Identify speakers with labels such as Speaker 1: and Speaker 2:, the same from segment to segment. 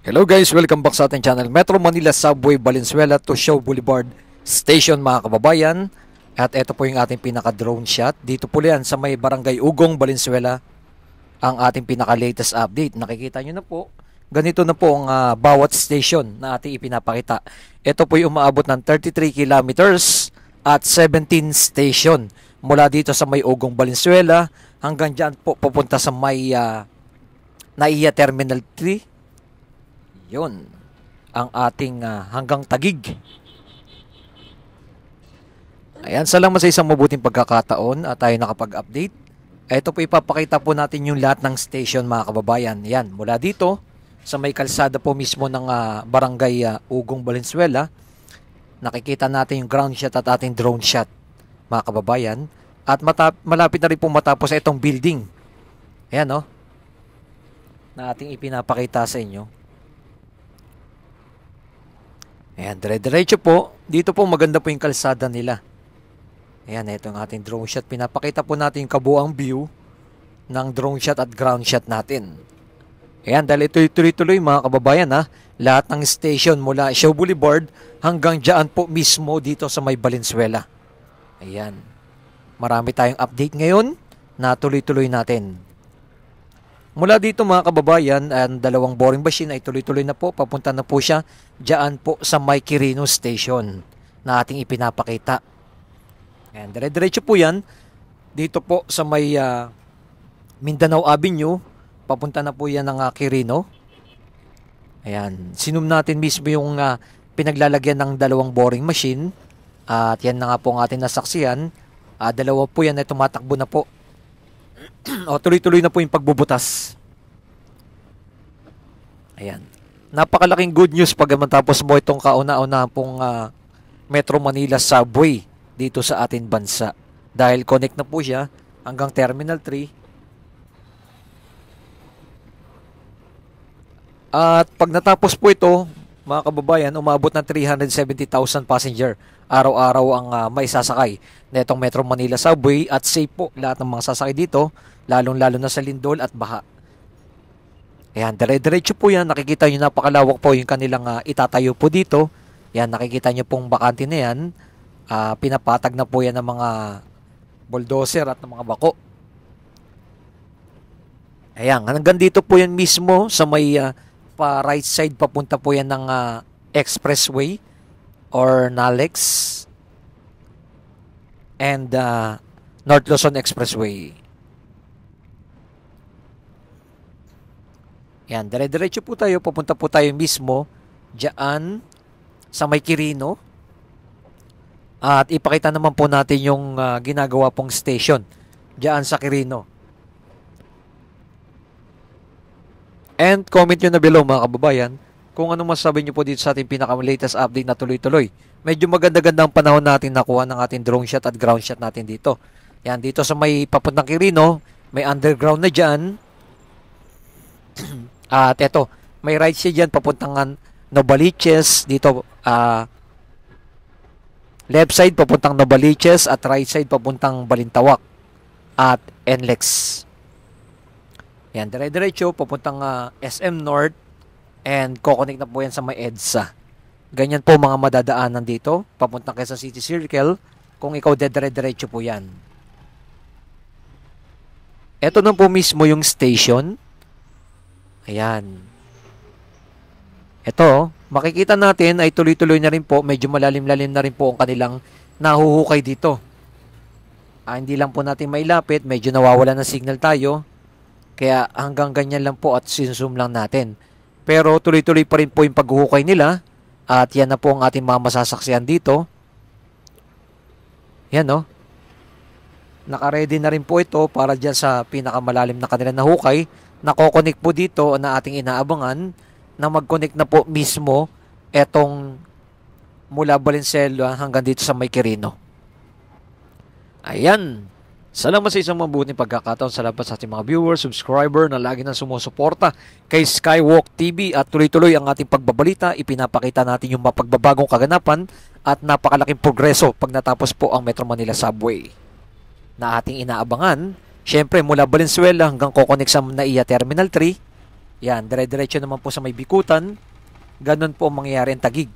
Speaker 1: Hello guys, welcome back sa ating channel Metro Manila Subway Valenzuela to Show Boulevard Station mga kababayan At ito po yung ating pinaka drone shot Dito po yan sa may barangay Ugong, Valenzuela Ang ating pinaka latest update Nakikita nyo na po Ganito na po ang uh, bawat station na ating ipinapakita Ito po yung umaabot ng 33 kilometers at 17 station Mula dito sa may Ugong, Valenzuela Hanggang dyan po papunta sa may uh, Naiya Terminal 3 yun, ang ating uh, hanggang tagig. Ayan, salamat sa isang mabuting pagkakataon at tayo nakapag-update. Ito po ipapakita po natin yung lahat ng station mga kababayan. Yan, mula dito sa may kalsada po mismo ng uh, barangay uh, Ugong Valenzuela, nakikita natin yung ground shot at ating drone shot mga kababayan. At malapit na rin po matapos itong building. Ayan, no? Oh, na ating ipinapakita sa inyo. Ayan, dire-diretso po. Dito po maganda po yung kalsada nila. Ayan, ito ang ating drone shot. Pinapakita po natin yung kabuang view ng drone shot at ground shot natin. Ayan, dahil ito tuloy-tuloy mga kababayan ha. Lahat ng station mula Show Boulevard hanggang dyan po mismo dito sa may Valenzuela. Ayan. Marami tayong update ngayon na tuloy-tuloy natin. Mula dito mga kababayan, ang dalawang boring machine ay tuloy-tuloy na po. Papunta na po siya dyan po sa May Station na ating ipinapakita. And dire-diretso po yan dito po sa may uh, Mindanao Avenue. Papunta na po yan ng uh, ah, Quirino. Ayan, sinum natin mismo yung uh, pinaglalagyan ng dalawang boring machine. Uh, at yan na nga po ang ating nasaksihan. Uh, dalawa po yan ay tumatakbo na po o, tuloy-tuloy na po yung pagbubutas. Ayan. Napakalaking good news pag matapos mo itong kauna-una pong uh, Metro Manila subway dito sa ating bansa. Dahil connect na po siya hanggang Terminal 3. At pag natapos po ito, mga kababayan, umabot ng 370,000 passenger araw-araw ang uh, ah, may na itong Metro Manila Subway at safe po lahat ng mga sasakay dito, lalong-lalo na sa lindol at baha. Ayan, dire-diretso po yan. Nakikita nyo napakalawak po yung kanilang uh, itatayo po dito. Ayan, nakikita nyo pong bakante na yan. Uh, pinapatag na po yan ng mga bulldozer at ng mga bako. Ayan, hanggang dito po yan mismo sa may uh, pa right side papunta po yan ng uh, expressway or Nalex and uh, North Luzon Expressway. Yan, dire-diretso po tayo, pupunta po tayo mismo diyan sa May Quirino. At ipakita naman po natin yung uh, ginagawa pong station diyan sa Quirino. And comment nyo na below mga kababayan kung anong masasabi niyo po dito sa ating pinaka-latest update na tuloy-tuloy. Medyo maganda-ganda ang panahon natin nakuha ng ating drone shot at ground shot natin dito. Yan, dito sa may papuntang Kirino, may underground na dyan. at eto, may right siya dyan papuntang Novaliches. Dito, uh, left side papuntang Novaliches at right side papuntang Balintawak at NLEX. Yan, dire-diretso papuntang uh, ah, SM North and kokonek na po yan sa may EDSA. Ganyan po mga madadaanan dito, papuntang Quezon City Circle, kung ikaw dedire-diretso po yan. Ito na po mismo yung station. Ayan. Ito, makikita natin ay tuloy-tuloy na rin po, medyo malalim-lalim na rin po ang kanilang nahuhukay dito. Ah, hindi lang po natin mailapit, medyo nawawala ng signal tayo. Kaya hanggang ganyan lang po at sinzoom lang natin. Pero tuloy-tuloy pa rin po yung paghuhukay nila at yan na po ang ating mga masasaksihan dito. Yan no. Nakaready na rin po ito para dyan sa pinakamalalim na kanila na hukay. Nakokonik po dito na ating inaabangan na mag-connect na po mismo etong mula Valenzuela hanggang dito sa May Quirino. Ayan. Salamat sa isang mabuting pagkakataon. sa Salamat sa ating mga viewers, subscriber na lagi na sumusuporta kay Skywalk TV at tuloy-tuloy ang ating pagbabalita. Ipinapakita natin yung mapagbabagong kaganapan at napakalaking progreso pag natapos po ang Metro Manila Subway na ating inaabangan. Siyempre mula Valenzuela hanggang kokonek sa Naiya Terminal 3. Yan, dire-diretso naman po sa may Bikutan. ganun po ang mangyayari ang tagig.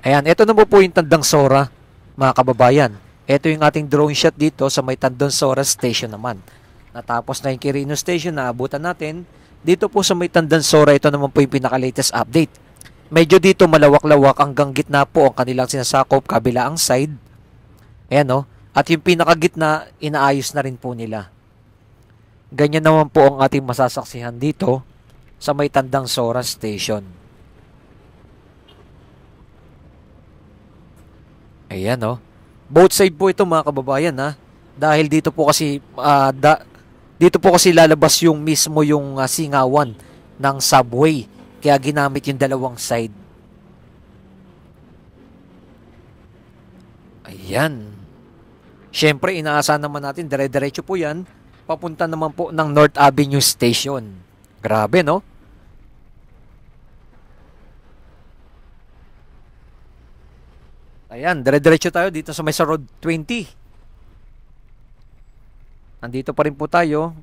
Speaker 1: Ayan, ito na po po yung tandang Sora mga kababayan. Ito yung ating drone shot dito sa may Tandansora Station naman. Natapos na yung Quirino Station, na abutan natin. Dito po sa may Tandansora, ito naman po yung pinaka-latest update. Medyo dito malawak-lawak hanggang gitna po ang kanilang sinasakop, ang side. Ayan o. No? At yung pinaka-gitna, inaayos na rin po nila. Ganyan naman po ang ating masasaksihan dito sa may Tandang Sora Station. Ayan oh. Both side po ito mga kababayan ha. Dahil dito po kasi uh, da, dito po kasi lalabas yung mismo yung uh, singawan ng subway. Kaya ginamit yung dalawang side. Ayan. Siyempre, inaasahan naman natin, dire-diretso po yan, papunta naman po ng North Avenue Station. Grabe, no? Ayan, dire-diretso tayo dito sa may road 20. Nandito pa rin po tayo.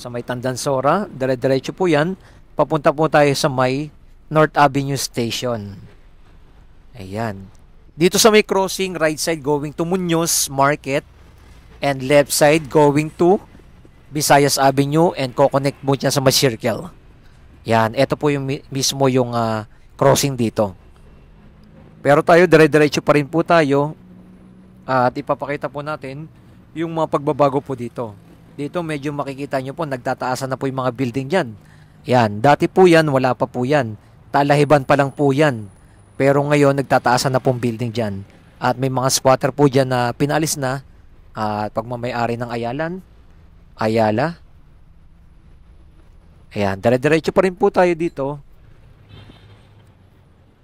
Speaker 1: Sa may Tandansora, dire-diretso po yan. Papunta po tayo sa may North Avenue Station. Ayan. Dito sa may crossing, right side going to Munoz Market and left side going to Visayas Avenue and co-connect mo dyan sa may circle. Yan, ito po yung mismo yung uh, crossing dito. Pero tayo dire-diretso pa rin po tayo uh, at ipapakita po natin yung mga pagbabago po dito. Dito medyo makikita nyo po nagtataasan na po yung mga building dyan. Yan, dati po yan, wala pa po yan. Talahiban pa lang po yan. Pero ngayon nagtataasan na po pong building dyan. At may mga squatter po dyan na pinalis na at uh, pagmamayari ng Ayalan, Ayala, Ayan, dire-diretso pa rin po tayo dito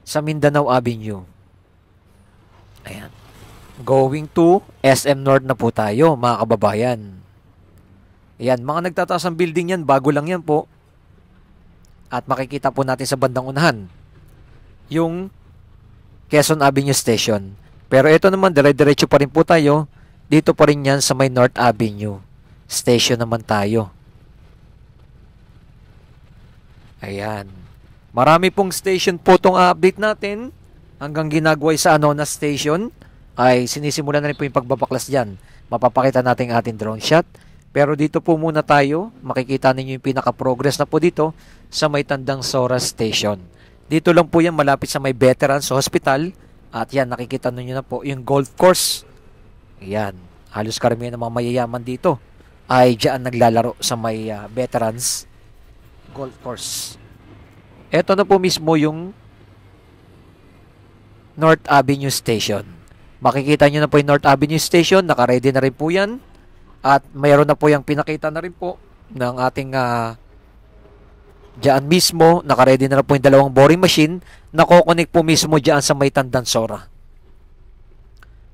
Speaker 1: sa Mindanao Avenue. Ayan. Going to SM North na po tayo, mga kababayan. Ayan, mga nagtataas ng building yan, bago lang yan po. At makikita po natin sa bandang unahan, yung Quezon Avenue Station. Pero ito naman, dire-diretso pa rin po tayo. Dito pa rin yan sa may North Avenue. Station naman tayo. Ayan. Marami pong station po tong update natin. Hanggang ginagway sa ano na station ay sinisimulan na rin po yung pagbabaklas diyan. Mapapakita natin ating drone shot. Pero dito po muna tayo. Makikita ninyo yung pinaka-progress na po dito sa may tandang Sora Station. Dito lang po yan malapit sa may Veterans Hospital. At yan, nakikita ninyo na po yung golf course. Yan. Halos karamihan ng mga mayayaman dito ay dyan naglalaro sa may uh, Veterans golf course. Ito na po mismo yung North Avenue Station. Makikita nyo na po yung North Avenue Station. Nakaready na rin po yan. At mayroon na po yung pinakita na rin po ng ating uh, dyan mismo. Nakaready na rin po yung dalawang boring machine na kukunik po mismo dyan sa may Sora.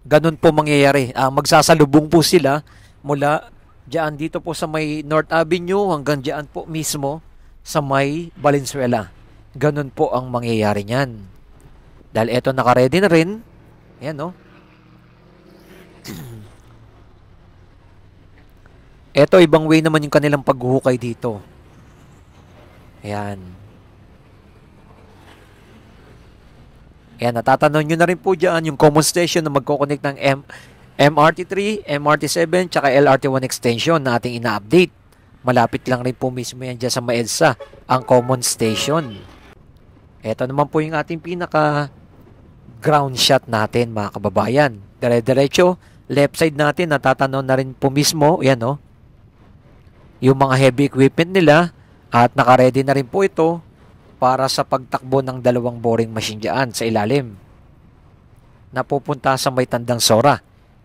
Speaker 1: Ganun po mangyayari. Uh, magsasalubong po sila mula dyan dito po sa may North Avenue hanggang dyan po mismo sa may Valenzuela. Ganun po ang mangyayari niyan. Dahil eto nakaredy na rin. Ayan, no? Eto, ibang way naman yung kanilang paghuhukay dito. Ayan. Ayan, natatanaw nyo na rin po dyan yung common station na magkoconnect ng M MRT3, MRT7, tsaka LRT1 extension na ating ina-update. Malapit lang rin po mismo yan dyan sa Maedsa, ang common station. Ito naman po yung ating pinaka ground shot natin mga kababayan. Dire-diretso, left side natin, natatanaw na rin po mismo, yan o, oh. yung mga heavy equipment nila at nakaredy na rin po ito para sa pagtakbo ng dalawang boring machine dyan sa ilalim napupunta sa may tandang Sora.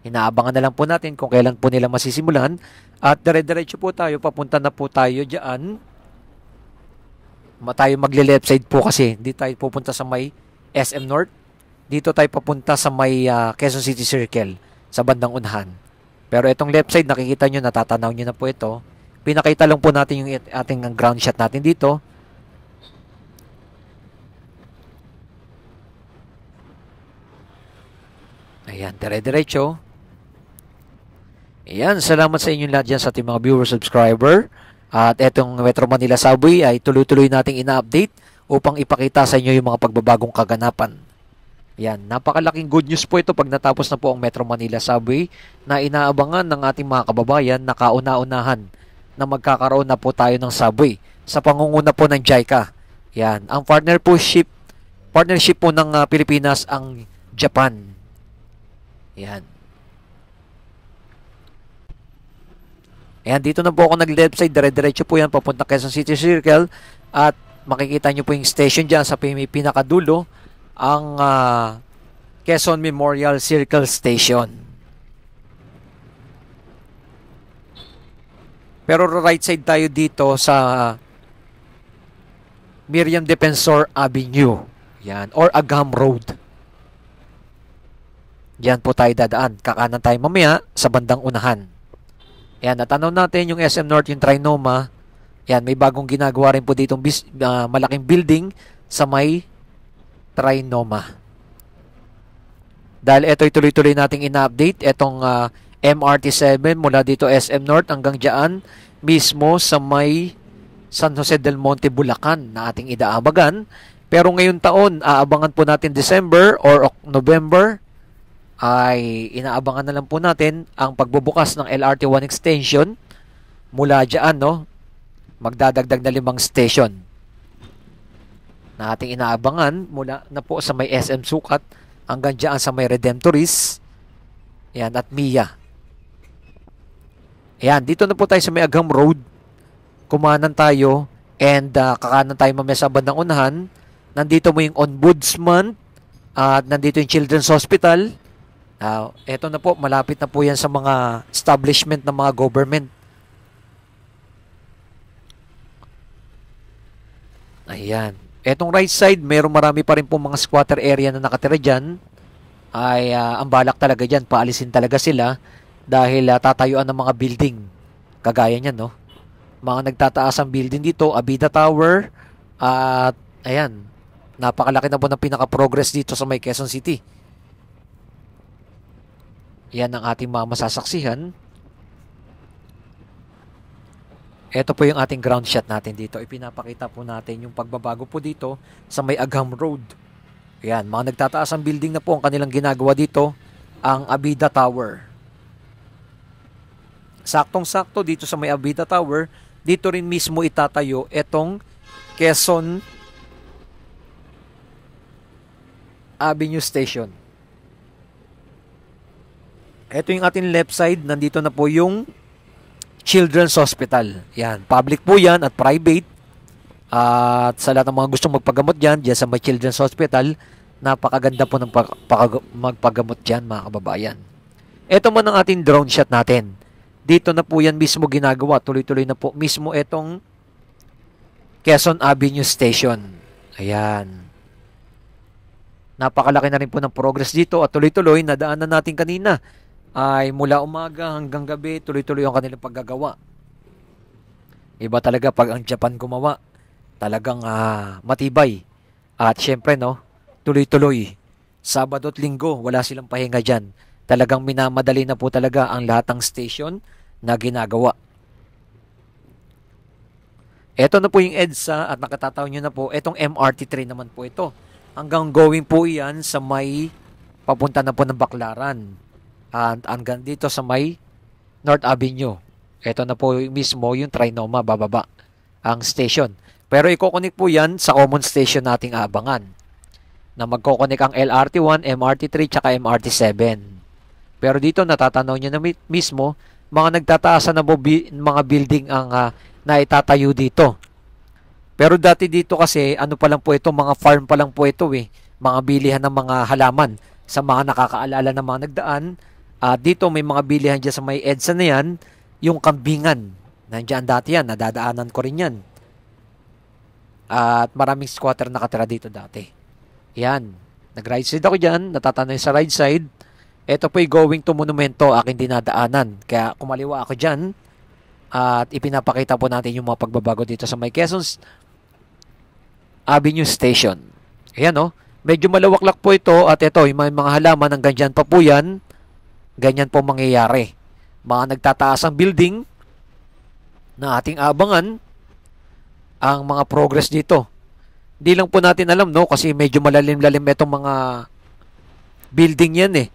Speaker 1: Inaabangan na lang po natin kung kailan po nila masisimulan at dire-diretso po tayo, papunta na po tayo dyan. Ma tayo magle-left side po kasi, dito tayo pupunta sa may SM North. Dito tayo papunta sa may uh, Quezon City Circle sa bandang unhan. Pero itong left side, nakikita nyo, natatanaw nyo na po ito. Pinakita lang po natin yung ating ground shot natin dito. Ayan, dire-diretso. Ayan, salamat sa inyong lahat dyan sa ating mga viewer, subscriber. At etong Metro Manila Subway ay tuloy-tuloy nating ina-update upang ipakita sa inyo yung mga pagbabagong kaganapan. Ayan, napakalaking good news po ito pag natapos na po ang Metro Manila Subway na inaabangan ng ating mga kababayan na kauna-unahan na magkakaroon na po tayo ng subway sa pangunguna po ng JICA. Ayan, ang partner po ship, partnership po ng ah, Pilipinas ang Japan. Ayan. Ayan, dito na po ako nag-left side. Dire-diretso po yan, papunta Quezon City Circle. At makikita nyo po yung station dyan sa pinakadulo, ang uh, Quezon Memorial Circle Station. Pero right side tayo dito sa Miriam Defensor Avenue. Yan. Or Agam Road. Yan po tayo dadaan. Kakanan tayo mamaya sa bandang unahan. Yan, natanaw natin yung SM North, yung Trinoma. Yan, may bagong ginagawa rin po dito uh, ah, malaking building sa may Trinoma. Dahil ito'y tuloy-tuloy nating ina-update, itong uh, ah, MRT7 mula dito SM North hanggang dyan, mismo sa may San Jose del Monte, Bulacan na ating idaabagan. Pero ngayong taon, aabangan po natin December or November ay inaabangan na lang po natin ang pagbubukas ng LRT1 extension mula dyan, no? Magdadagdag na limang station na ating inaabangan mula na po sa may SM Sukat hanggang dyan sa may Redemptoris. Yan, at Mia. Yan, dito na po tayo sa may Agham Road. Kumanan tayo and uh, kakanan tayo mamaya sa bandang unahan. Nandito mo yung Ombudsman at nandito yung Children's Hospital Now, eto na po, malapit na po yan sa mga establishment ng mga government. Ayan. Etong right side, meron marami pa rin po mga squatter area na nakatira dyan. Ay, uh, ang balak talaga dyan, paalisin talaga sila dahil uh, tatayuan ng mga building. Kagaya niyan, no? Mga nagtataas ang building dito, Abida Tower, at uh, ayan, napakalaki na po ng pinaka-progress dito sa may Quezon City yan ang ating mga masasaksihan. Ito po yung ating ground shot natin dito. Ipinapakita po natin yung pagbabago po dito sa may Agham Road. Yan, mga nagtataas ang building na po ang kanilang ginagawa dito, ang Abida Tower. Saktong-sakto dito sa may Abida Tower, dito rin mismo itatayo itong Quezon Avenue Station. Ito yung ating left side. Nandito na po yung Children's Hospital. Yan. Public po yan at private. at sa lahat ng mga gustong magpagamot dyan, dyan sa my Children's Hospital, napakaganda po ng pag- pag- magpagamot dyan mga kababayan. Ito man ang ating drone shot natin. Dito na po yan mismo ginagawa. Tuloy-tuloy na po mismo itong Quezon Avenue Station. Ayan. Napakalaki na rin po ng progress dito at tuloy-tuloy nadaanan natin kanina ay mula umaga hanggang gabi tuloy-tuloy ang kanilang paggagawa. Iba talaga pag ang Japan gumawa, talagang uh, matibay. At syempre no, tuloy-tuloy. Sabado at linggo, wala silang pahinga dyan. Talagang minamadali na po talaga ang lahat ng station na ginagawa. Ito na po yung EDSA at nakatataw nyo na po, itong mrt train naman po ito. Hanggang going po iyan sa may papunta na po ng Baklaran and hanggang dito sa may North Avenue. Ito na po mismo yung Trinoma bababa ang station. Pero i-connect po yan sa common station nating abangan na magkoconnect ang LRT1, MRT3, tsaka MRT7. Pero dito natatanaw nyo na mismo mga nagtataasan na mga building ang uh, naitatayo dito. Pero dati dito kasi ano pa lang po ito, mga farm pa lang po ito eh. Mga bilihan ng mga halaman sa mga nakakaalala ng mga nagdaan Uh, dito may mga bilihan dyan sa may EDSA na yan, yung kambingan. Nandiyan dati yan, nadadaanan ko rin yan. at maraming squatter nakatira dito dati. Yan. Nag-ride side ako dyan, natatanay sa right side. Ito po'y going to monumento, aking dinadaanan. Kaya kumaliwa ako dyan at ipinapakita po natin yung mga pagbabago dito sa may Quezon Avenue Station. Ayan o. Oh. Medyo malawak-lak po ito at ito, yung mga halaman hanggang dyan pa po yan ganyan po mangyayari. Mga nagtataas ang building na ating abangan ang mga progress dito. Hindi lang po natin alam no kasi medyo malalim-lalim itong mga building yan eh.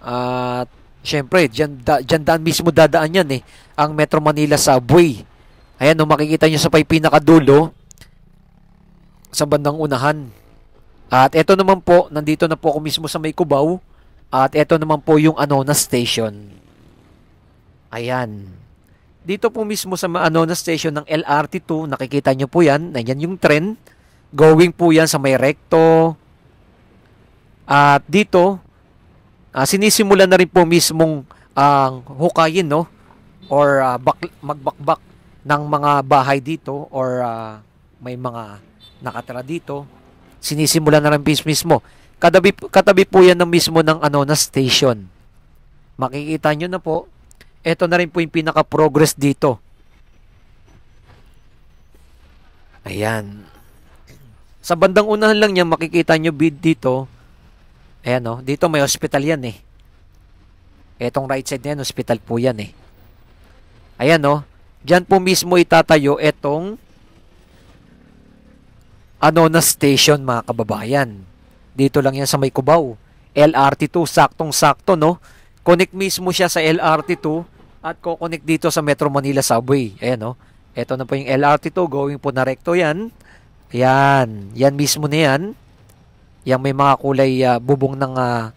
Speaker 1: At uh, syempre, dyan, da, dyan daan mismo dadaan yan eh. Ang Metro Manila subway. Ayan, no, makikita nyo sa pay pinakadulo sa bandang unahan. At ito naman po, nandito na po ako mismo sa may Cubao. At ito naman po yung Anona Station. Ayan. Dito po mismo sa Anona Station ng LRT2, nakikita nyo po yan. Ayan yung tren. Going po yan sa may recto. At dito, uh, ah, sinisimulan na rin po mismong ang uh, hukayin, no? Or uh, bak- magbakbak ng mga bahay dito or uh, may mga nakatira dito. Sinisimulan na rin mismo Katabi, katabi po yan ng mismo ng ano na station. Makikita nyo na po, ito na rin po yung pinaka-progress dito. Ayan. Sa bandang unahan lang niya, makikita nyo bid dito. Ayan o, oh, dito may hospital yan eh. Etong right side niyan, yan, hospital po yan eh. Ayan o, oh, dyan po mismo itatayo itong ano na station mga kababayan. Dito lang yan sa may Cubao. LRT2, saktong-sakto, no? Connect mismo siya sa LRT2 at ko-connect dito sa Metro Manila Subway. Ayan, no? Ito na po yung LRT2. Going po na recto yan. Ayan, Yan mismo na yan. Yang may mga kulay uh, bubong ng uh,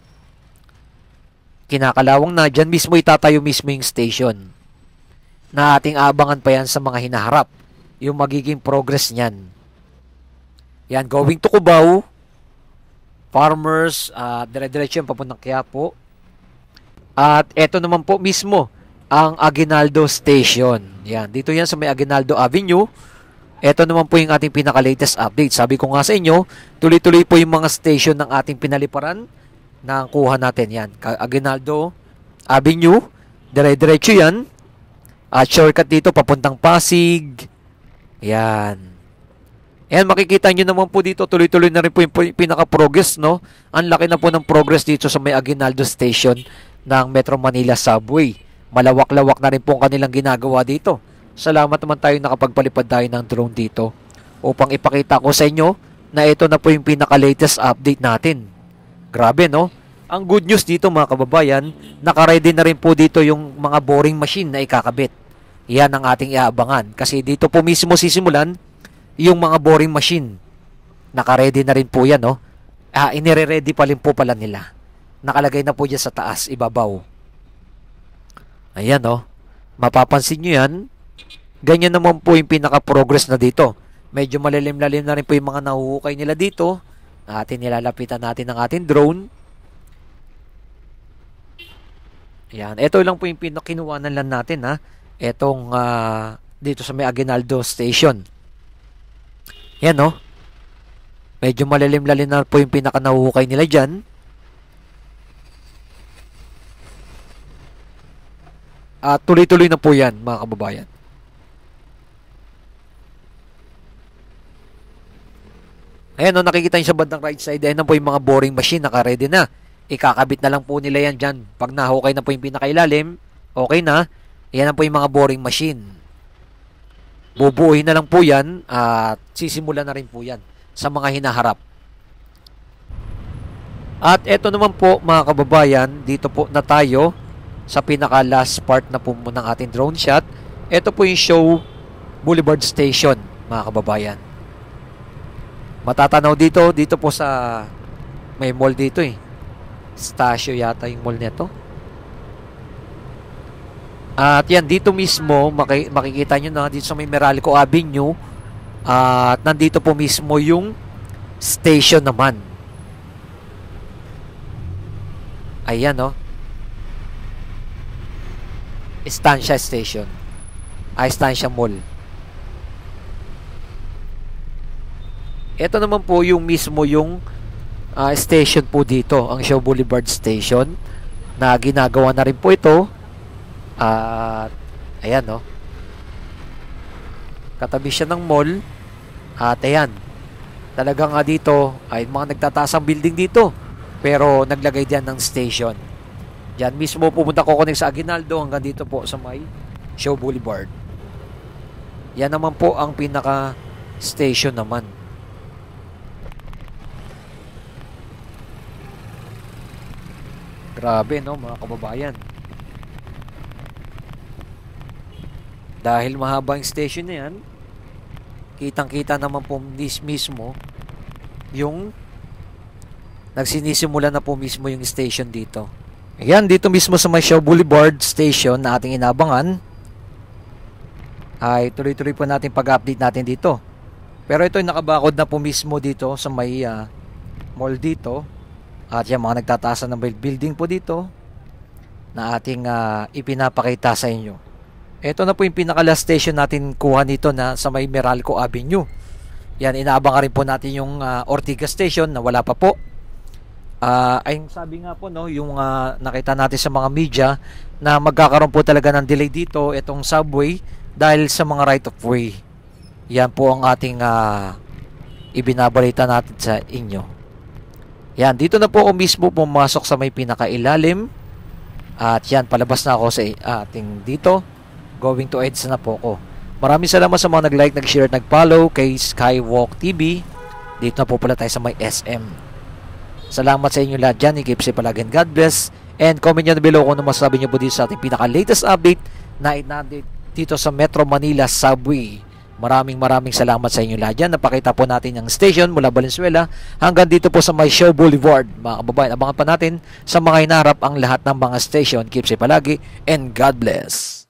Speaker 1: kinakalawang na. Diyan mismo itatayo mismo yung station. Na ating abangan pa yan sa mga hinaharap. Yung magiging progress niyan. Yan. Going to Cubao farmers, uh, dire-diretso yung papuntang Quiapo. At eto naman po mismo, ang Aguinaldo Station. Yan, dito yan sa may Aguinaldo Avenue. Ito naman po yung ating pinaka-latest update. Sabi ko nga sa inyo, tuloy-tuloy po yung mga station ng ating pinaliparan na kuha natin. Yan, Aguinaldo Avenue, dire-diretso yan. At shortcut dito, papuntang Pasig. Yan. And makikita nyo naman po dito, tuloy-tuloy na rin po yung pinaka-progress, no? Ang laki na po ng progress dito sa may Aguinaldo Station ng Metro Manila Subway. Malawak-lawak na rin po ang kanilang ginagawa dito. Salamat naman tayo nakapagpalipad tayo ng drone dito upang ipakita ko sa inyo na ito na po yung pinaka-latest update natin. Grabe, no? Ang good news dito mga kababayan, nakaready na rin po dito yung mga boring machine na ikakabit. Yan ang ating iaabangan kasi dito po mismo sisimulan yung mga boring machine. Naka-ready na rin po yan, no? Ah, inire-ready pa rin po pala nila. Nakalagay na po dyan sa taas, ibabaw. Ayan, no? Mapapansin nyo yan. Ganyan naman po yung pinaka-progress na dito. Medyo malilim-lalim na rin po yung mga nahuhukay nila dito. Atin nilalapitan natin ng ating drone. Ayan. Ito lang po yung pinakinuwanan lang natin, ha? etong uh, ah, dito sa may Aguinaldo Station. Yan, no? Oh. Medyo malalim-lalim na po yung pinakanahuhukay nila dyan. At tuloy-tuloy na po yan, mga kababayan. Ayan, no, oh, nakikita nyo sa bandang right side, ayan na po yung mga boring machine, naka-ready na. Ikakabit na lang po nila yan dyan. Pag nahukay na po yung pinakailalim, okay na. Ayan na po yung mga boring machine bubuuhin na lang po yan at sisimulan na rin po yan sa mga hinaharap. At eto naman po mga kababayan, dito po na tayo sa pinaka last part na po ng ating drone shot. Ito po yung show Boulevard Station mga kababayan. Matatanaw dito, dito po sa may mall dito eh. Stasio yata yung mall nito. At yan, dito mismo, makikita nyo na dito sa may Meralco Avenue. At nandito po mismo yung station naman. Ayan, no? Oh. Estancia Station. Ah, Estancia Mall. Ito naman po yung mismo yung uh, station po dito, ang Show Boulevard Station na ginagawa na rin po ito at ayan no. Oh. Katabi siya ng mall. At ayan. Talaga nga ah, dito ay mga nagtatasang building dito. Pero naglagay diyan ng station. Diyan mismo pupunta ko connect sa Aguinaldo hanggang dito po sa may Show Boulevard. Yan naman po ang pinaka station naman. Grabe no mga kababayan. Dahil mahaba yung station na yan, kitang-kita naman po mismo yung nagsinisimula na po mismo yung station dito. Ayan, dito mismo sa may Shaw Boulevard Station na ating inabangan, ay tuloy-tuloy po natin pag-update natin dito. Pero ito ay nakabakod na po mismo dito sa may uh, mall dito. At yung mga nagtataasa ng building po dito na ating uh, ipinapakita sa inyo. Ito na po yung pinaka last station natin kuha nito na sa may Meralco Avenue. Yan, inaabangan rin po natin yung uh, Ortigas Station na wala pa po. Uh, ay sabi nga po no, yung uh, nakita natin sa mga media na magkakaroon po talaga ng delay dito itong subway dahil sa mga right of way. Yan po ang ating uh, ibinabalita natin sa inyo. Yan, dito na po ako mismo pumasok sa may pinakailalim. At yan, palabas na ako sa ating dito going to ads na po ko. Maraming salamat sa mga nag-like, nag-share, nag-follow kay Skywalk TV. Dito na po pala tayo sa may SM. Salamat sa inyo lahat dyan. Keep safe palagi and God bless. And comment nyo below kung ano masabi nyo po dito sa ating pinaka-latest update na in dito sa Metro Manila Subway. Maraming maraming salamat sa inyo lahat dyan. Napakita po natin ang station mula Valenzuela hanggang dito po sa May Show Boulevard. Mga kababayan, abangan pa natin sa mga inarap ang lahat ng mga station. Keep safe palagi and God bless.